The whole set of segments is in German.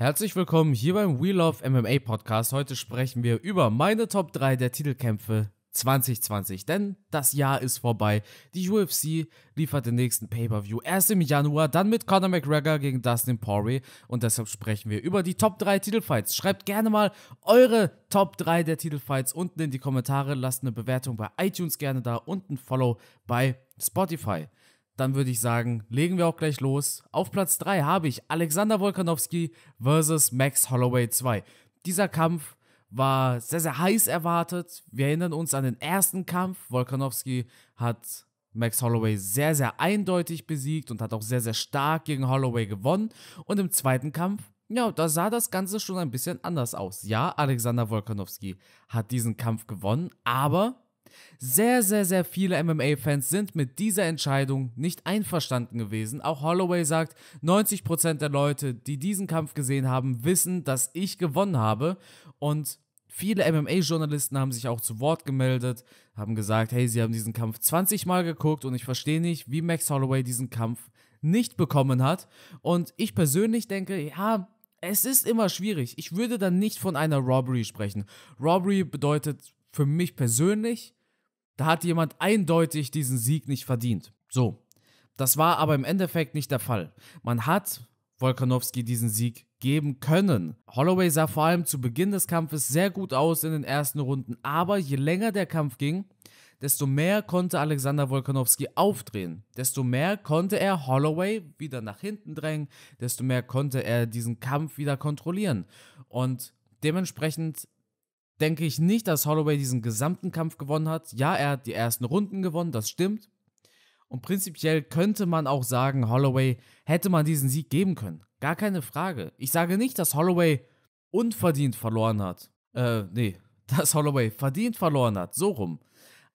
Herzlich willkommen hier beim We Love MMA Podcast. Heute sprechen wir über meine Top 3 der Titelkämpfe 2020, denn das Jahr ist vorbei. Die UFC liefert den nächsten Pay-Per-View erst im Januar, dann mit Conor McGregor gegen Dustin Poirier und deshalb sprechen wir über die Top 3 Titelfights. Schreibt gerne mal eure Top 3 der Titelfights unten in die Kommentare, lasst eine Bewertung bei iTunes gerne da und ein Follow bei Spotify dann würde ich sagen, legen wir auch gleich los. Auf Platz 3 habe ich Alexander Wolkanowski versus Max Holloway 2. Dieser Kampf war sehr, sehr heiß erwartet. Wir erinnern uns an den ersten Kampf. Wolkanowski hat Max Holloway sehr, sehr eindeutig besiegt und hat auch sehr, sehr stark gegen Holloway gewonnen. Und im zweiten Kampf, ja, da sah das Ganze schon ein bisschen anders aus. Ja, Alexander Wolkanowski hat diesen Kampf gewonnen, aber sehr, sehr, sehr viele MMA-Fans sind mit dieser Entscheidung nicht einverstanden gewesen. Auch Holloway sagt, 90% der Leute, die diesen Kampf gesehen haben, wissen, dass ich gewonnen habe. Und viele MMA-Journalisten haben sich auch zu Wort gemeldet, haben gesagt, hey, sie haben diesen Kampf 20 Mal geguckt und ich verstehe nicht, wie Max Holloway diesen Kampf nicht bekommen hat. Und ich persönlich denke, ja, es ist immer schwierig. Ich würde dann nicht von einer Robbery sprechen. Robbery bedeutet für mich persönlich, da hat jemand eindeutig diesen Sieg nicht verdient. So. Das war aber im Endeffekt nicht der Fall. Man hat Volkanowski diesen Sieg geben können. Holloway sah vor allem zu Beginn des Kampfes sehr gut aus in den ersten Runden, aber je länger der Kampf ging, desto mehr konnte Alexander Volkanowski aufdrehen, desto mehr konnte er Holloway wieder nach hinten drängen, desto mehr konnte er diesen Kampf wieder kontrollieren. Und dementsprechend denke ich nicht, dass Holloway diesen gesamten Kampf gewonnen hat. Ja, er hat die ersten Runden gewonnen, das stimmt. Und prinzipiell könnte man auch sagen, Holloway hätte man diesen Sieg geben können. Gar keine Frage. Ich sage nicht, dass Holloway unverdient verloren hat. Äh, nee, dass Holloway verdient verloren hat. So rum.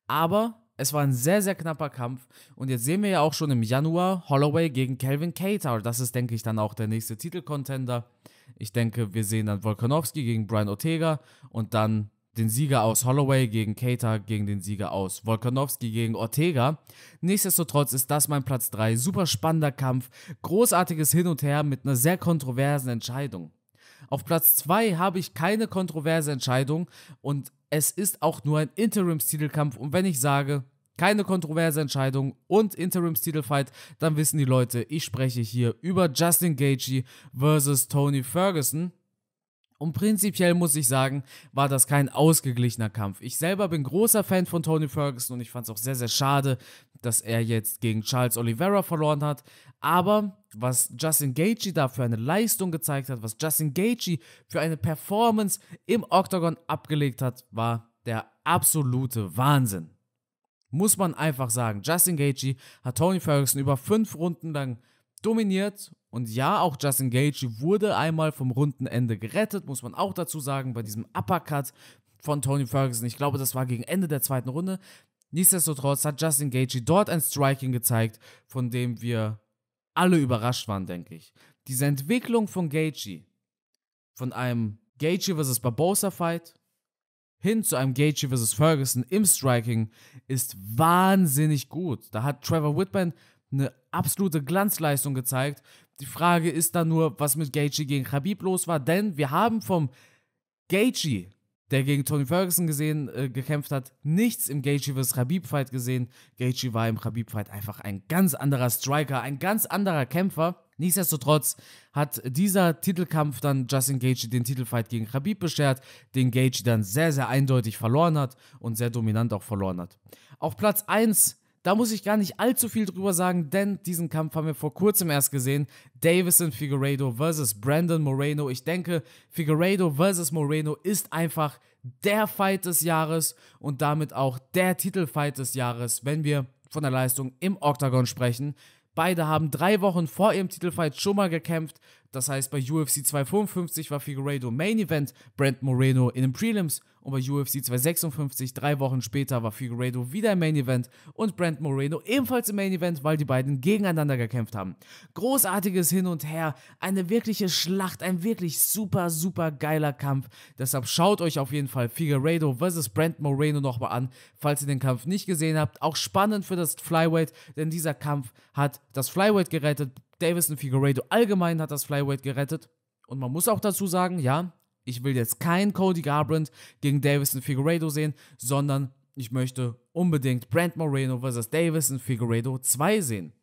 Aber es war ein sehr, sehr knapper Kampf. Und jetzt sehen wir ja auch schon im Januar Holloway gegen Calvin Cater. Das ist, denke ich, dann auch der nächste Titelcontender. Ich denke, wir sehen dann Volkanovski gegen Brian Ortega und dann den Sieger aus Holloway gegen Cater gegen den Sieger aus Volkanovski gegen Ortega. Nichtsdestotrotz ist das mein Platz 3. Super spannender Kampf, großartiges Hin und Her mit einer sehr kontroversen Entscheidung. Auf Platz 2 habe ich keine kontroverse Entscheidung und es ist auch nur ein Interimstitelkampf. Und wenn ich sage, keine kontroverse Entscheidung und Interims-Titelfight, dann wissen die Leute, ich spreche hier über Justin Gaethje versus Tony Ferguson. Und prinzipiell muss ich sagen, war das kein ausgeglichener Kampf. Ich selber bin großer Fan von Tony Ferguson und ich fand es auch sehr, sehr schade, dass er jetzt gegen Charles Oliveira verloren hat. Aber was Justin Gaethje da für eine Leistung gezeigt hat, was Justin Gaethje für eine Performance im Octagon abgelegt hat, war der absolute Wahnsinn. Muss man einfach sagen. Justin Gaethje hat Tony Ferguson über fünf Runden lang dominiert. Und ja, auch Justin Gaethje wurde einmal vom Rundenende gerettet, muss man auch dazu sagen, bei diesem Uppercut von Tony Ferguson. Ich glaube, das war gegen Ende der zweiten Runde. Nichtsdestotrotz hat Justin Gaethje dort ein Striking gezeigt, von dem wir alle überrascht waren, denke ich. Diese Entwicklung von Gaethje, von einem Gaethje vs. Barbosa Fight hin zu einem Gaethje vs. Ferguson im Striking ist wahnsinnig gut. Da hat Trevor Whitman eine absolute Glanzleistung gezeigt. Die Frage ist dann nur, was mit Gaethje gegen Khabib los war, denn wir haben vom Gaethje, der gegen Tony Ferguson gesehen, äh, gekämpft hat, nichts im Gaethje vs. Khabib-Fight gesehen. Gaethje war im Khabib-Fight einfach ein ganz anderer Striker, ein ganz anderer Kämpfer. Nichtsdestotrotz hat dieser Titelkampf dann Justin Gage den Titelfight gegen Khabib beschert, den Gage dann sehr, sehr eindeutig verloren hat und sehr dominant auch verloren hat. Auf Platz 1 da muss ich gar nicht allzu viel drüber sagen, denn diesen Kampf haben wir vor kurzem erst gesehen. Davison Figueiredo versus Brandon Moreno. Ich denke, Figueiredo versus Moreno ist einfach der Fight des Jahres und damit auch der Titelfight des Jahres, wenn wir von der Leistung im Octagon sprechen. Beide haben drei Wochen vor ihrem Titelfight schon mal gekämpft, das heißt, bei UFC 255 war Figueiredo Main Event, Brent Moreno in den Prelims und bei UFC 256 drei Wochen später war Figueiredo wieder im Main Event und Brent Moreno ebenfalls im Main Event, weil die beiden gegeneinander gekämpft haben. Großartiges Hin und Her, eine wirkliche Schlacht, ein wirklich super, super geiler Kampf. Deshalb schaut euch auf jeden Fall Figueiredo vs. Brent Moreno nochmal an, falls ihr den Kampf nicht gesehen habt. Auch spannend für das Flyweight, denn dieser Kampf hat das Flyweight gerettet. Davis und Figueredo allgemein hat das Flyweight gerettet. Und man muss auch dazu sagen, ja, ich will jetzt kein Cody Garbrandt gegen Davison Figueredo sehen, sondern ich möchte unbedingt Brent Moreno vs. Davison Figueredo 2 sehen.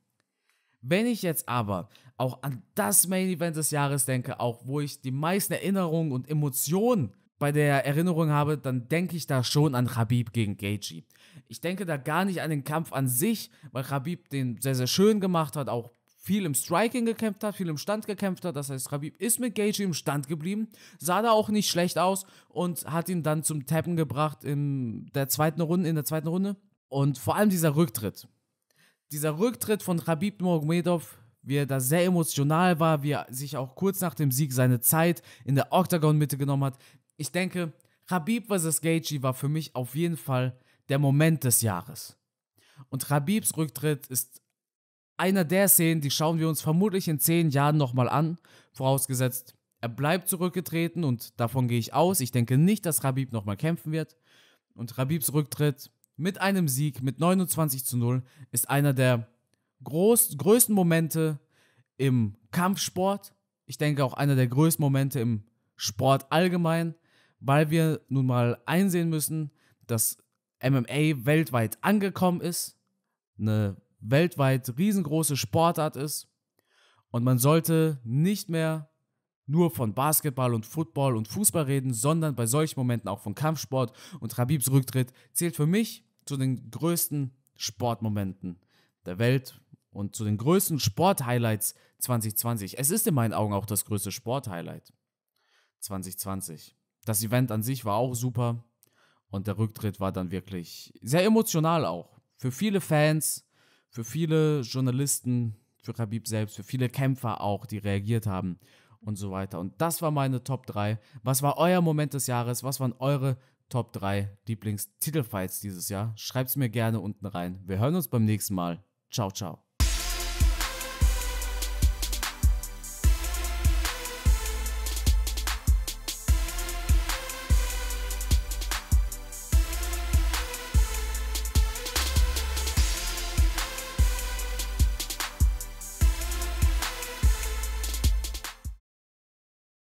Wenn ich jetzt aber auch an das Main Event des Jahres denke, auch wo ich die meisten Erinnerungen und Emotionen bei der Erinnerung habe, dann denke ich da schon an Habib gegen Gaethje. Ich denke da gar nicht an den Kampf an sich, weil Habib den sehr, sehr schön gemacht hat, auch viel im Striking gekämpft hat, viel im Stand gekämpft hat. Das heißt, Khabib ist mit Gaethje im Stand geblieben, sah da auch nicht schlecht aus und hat ihn dann zum Tappen gebracht in der zweiten Runde, in der zweiten Runde. Und vor allem dieser Rücktritt. Dieser Rücktritt von Khabib Nurmagomedov, wie er da sehr emotional war, wie er sich auch kurz nach dem Sieg seine Zeit in der Octagon-Mitte genommen hat. Ich denke, Khabib vs. Gaethje war für mich auf jeden Fall der Moment des Jahres. Und Khabibs Rücktritt ist einer der Szenen, die schauen wir uns vermutlich in zehn Jahren nochmal an, vorausgesetzt, er bleibt zurückgetreten und davon gehe ich aus. Ich denke nicht, dass Rabib nochmal kämpfen wird. Und Rabibs Rücktritt mit einem Sieg, mit 29 zu 0, ist einer der groß, größten Momente im Kampfsport. Ich denke auch einer der größten Momente im Sport allgemein, weil wir nun mal einsehen müssen, dass MMA weltweit angekommen ist. Eine weltweit riesengroße Sportart ist. Und man sollte nicht mehr nur von Basketball und Football und Fußball reden, sondern bei solchen Momenten auch von Kampfsport. Und Habibs Rücktritt zählt für mich zu den größten Sportmomenten der Welt und zu den größten Sporthighlights 2020. Es ist in meinen Augen auch das größte Sporthighlight 2020. Das Event an sich war auch super und der Rücktritt war dann wirklich sehr emotional auch. Für viele Fans, für viele Journalisten, für Khabib selbst, für viele Kämpfer auch, die reagiert haben und so weiter. Und das war meine Top 3. Was war euer Moment des Jahres? Was waren eure Top 3 Lieblingstitelfights dieses Jahr? Schreibt es mir gerne unten rein. Wir hören uns beim nächsten Mal. Ciao, ciao.